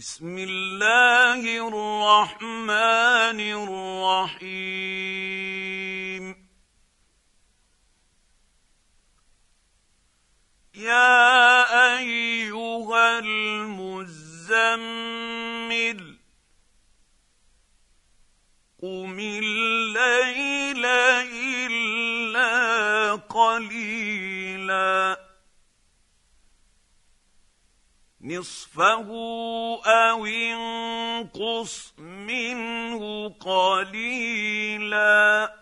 بسم الله الرحمن الرحيم يا ايها المزمل قم الليل الا قليلا نصفه او انقص منه قليلا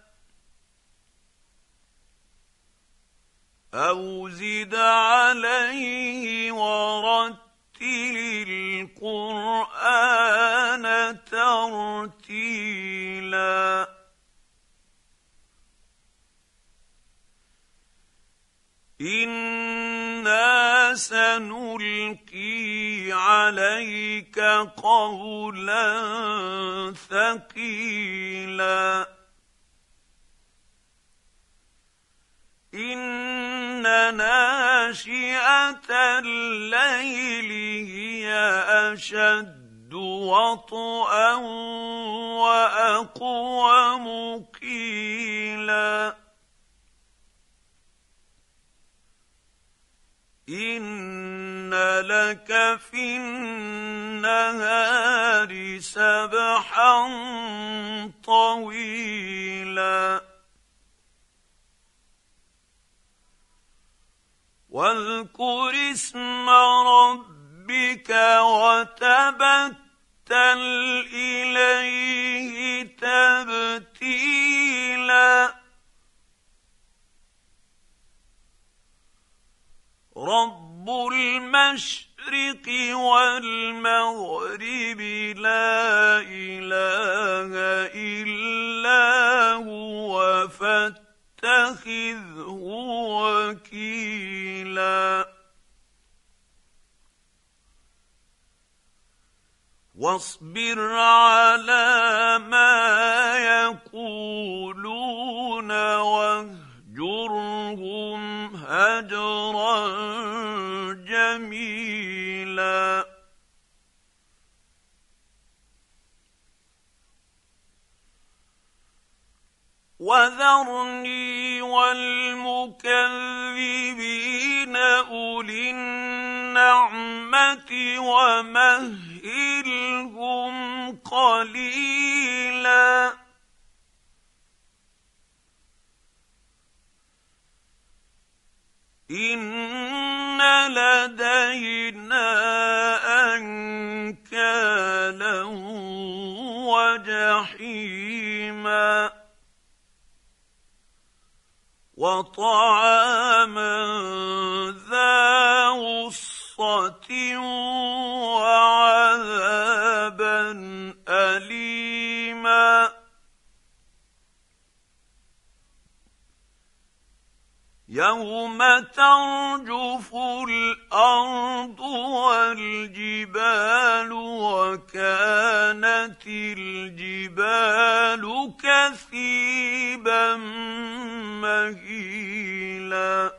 او زد عليه ورتل القران ترتيلا إن سنلقي عليك قولا ثقيلا ان ناشئه الليل هي اشد وطئا واقوم قيلا إن لك في النهار سبحا طويلا واذكر اسم ربك وتبتل إليه تبتيلاً رب المشرق والمغرب لا اله الا هو فاتخذه وكيلا واصبر على ما وذرني والمكذبين اولي النعمه ومهلهم قليلا ان لدينا انكالا وجحيما وطعاما ذا غصه وعذابا اليما يوم ترجف الارض والجبال وكانت الجبال كثيبا سبيلا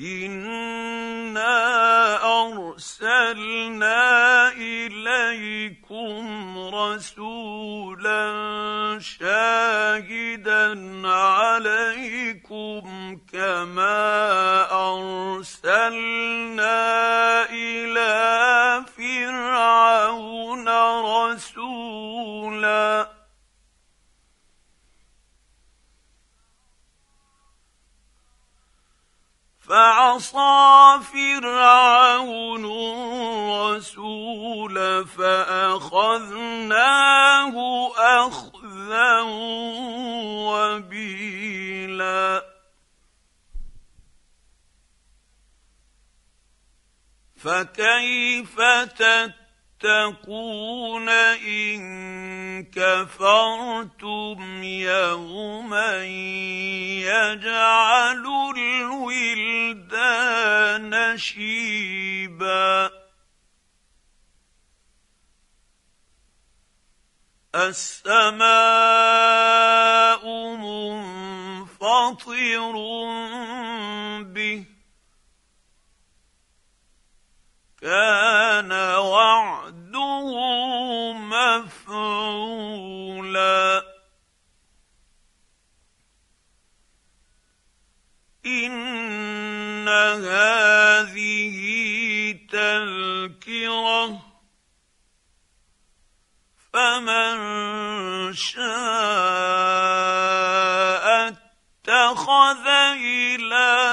انا ارسلنا اليكم رسولا شاهدا عليكم كما ارسلنا إليكم فعصى فرعون الرسول فاخذناه اخذا وبيلا فكيف تتقون ان كفرتم يوما يجعل الولد شيبا السماء منفطر به كان تذكره فمن شاء اتخذ الى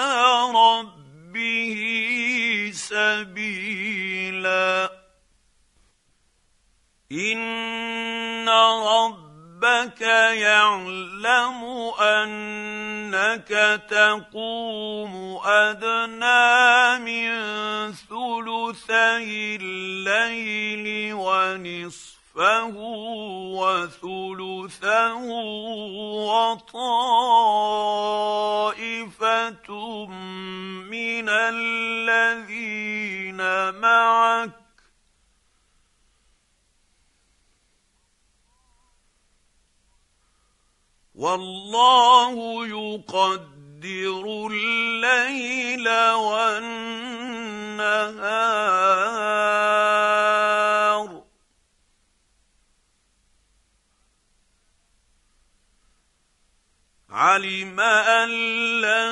ربه سبيلا ان ربك يعلم ان انك تقوم ادنى من ثلثي الليل ونصفه وثلثه وطائفه من الذين معك والله يقدر الليل والنهار علم أن لن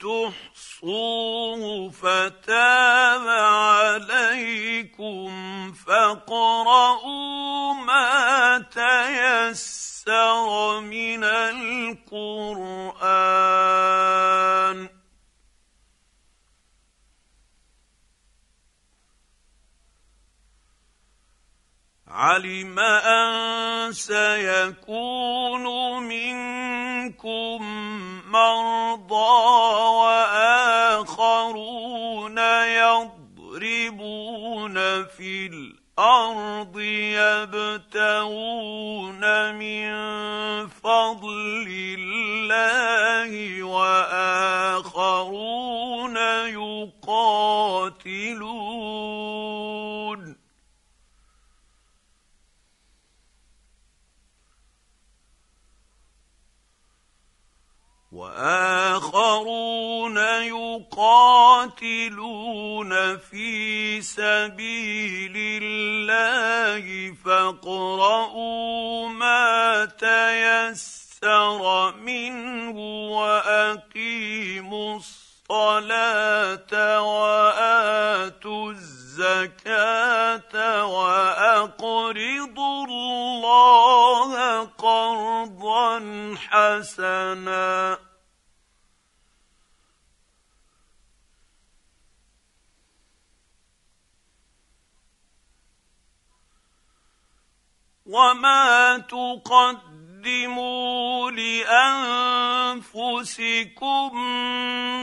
تحصوه فتاب عليكم فاقرؤوا ما تيسر من القرآن علم أن سيكون منكم منكم مرضى واخرون يضربون في الارض يبتغون من فضل الله واخرون يقاتلون واخرون يقاتلون في سبيل الله فاقرؤوا ما تيسر منه واقيموا الصلاه واتوا الزكاه واقرضوا الله قرضا حسنا وما تقدموا لانفسكم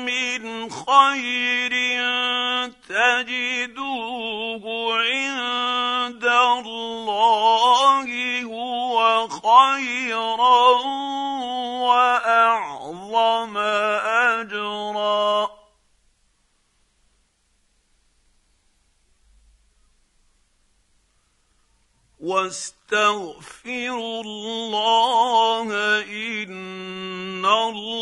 من خير تجدوه عند الله هو خيرا واعظم واستغفروا الله إن الله